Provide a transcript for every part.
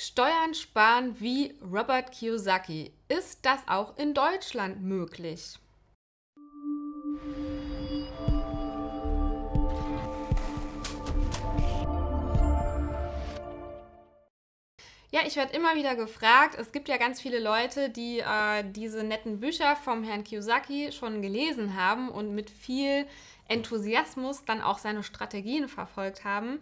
Steuern sparen wie Robert Kiyosaki. Ist das auch in Deutschland möglich? Ja, ich werde immer wieder gefragt. Es gibt ja ganz viele Leute, die äh, diese netten Bücher vom Herrn Kiyosaki schon gelesen haben und mit viel Enthusiasmus dann auch seine Strategien verfolgt haben.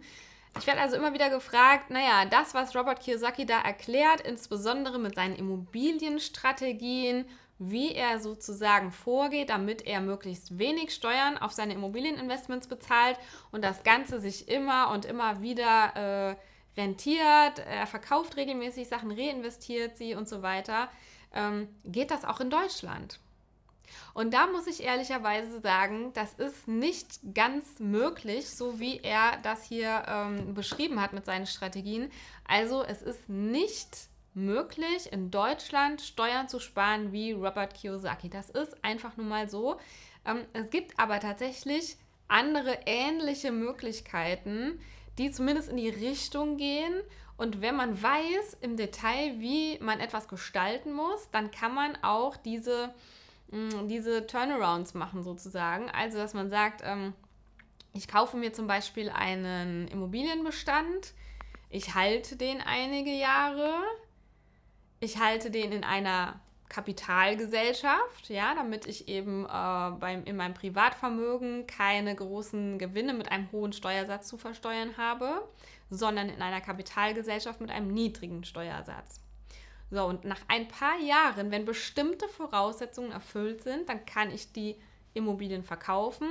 Ich werde also immer wieder gefragt, naja, das, was Robert Kiyosaki da erklärt, insbesondere mit seinen Immobilienstrategien, wie er sozusagen vorgeht, damit er möglichst wenig Steuern auf seine Immobilieninvestments bezahlt und das Ganze sich immer und immer wieder äh, rentiert. Er verkauft regelmäßig Sachen, reinvestiert sie und so weiter. Ähm, geht das auch in Deutschland? Und da muss ich ehrlicherweise sagen, das ist nicht ganz möglich, so wie er das hier ähm, beschrieben hat mit seinen Strategien. Also es ist nicht möglich, in Deutschland Steuern zu sparen wie Robert Kiyosaki. Das ist einfach nun mal so. Ähm, es gibt aber tatsächlich andere ähnliche Möglichkeiten, die zumindest in die Richtung gehen. Und wenn man weiß im Detail, wie man etwas gestalten muss, dann kann man auch diese Mm, diese Turnarounds machen sozusagen. Also, dass man sagt, ähm, ich kaufe mir zum Beispiel einen Immobilienbestand, ich halte den einige Jahre, ich halte den in einer Kapitalgesellschaft, ja, damit ich eben äh, beim, in meinem Privatvermögen keine großen Gewinne mit einem hohen Steuersatz zu versteuern habe, sondern in einer Kapitalgesellschaft mit einem niedrigen Steuersatz. So, und nach ein paar Jahren, wenn bestimmte Voraussetzungen erfüllt sind, dann kann ich die Immobilien verkaufen,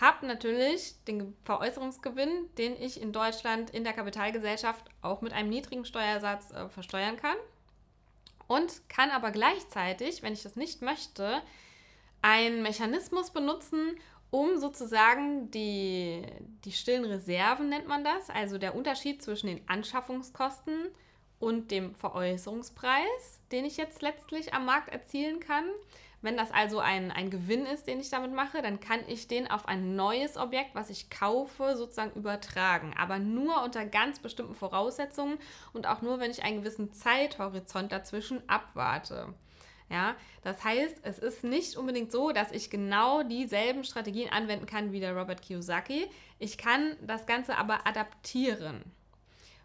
Hab natürlich den Veräußerungsgewinn, den ich in Deutschland in der Kapitalgesellschaft auch mit einem niedrigen Steuersatz äh, versteuern kann und kann aber gleichzeitig, wenn ich das nicht möchte, einen Mechanismus benutzen, um sozusagen die, die stillen Reserven, nennt man das, also der Unterschied zwischen den Anschaffungskosten, äh, und dem Veräußerungspreis, den ich jetzt letztlich am Markt erzielen kann. Wenn das also ein, ein Gewinn ist, den ich damit mache, dann kann ich den auf ein neues Objekt, was ich kaufe, sozusagen übertragen. Aber nur unter ganz bestimmten Voraussetzungen und auch nur, wenn ich einen gewissen Zeithorizont dazwischen abwarte. Ja, das heißt, es ist nicht unbedingt so, dass ich genau dieselben Strategien anwenden kann wie der Robert Kiyosaki. Ich kann das Ganze aber adaptieren.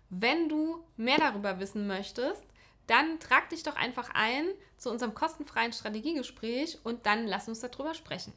Wenn du mehr darüber wissen möchtest, dann trag dich doch einfach ein zu unserem kostenfreien Strategiegespräch und dann lass uns darüber sprechen.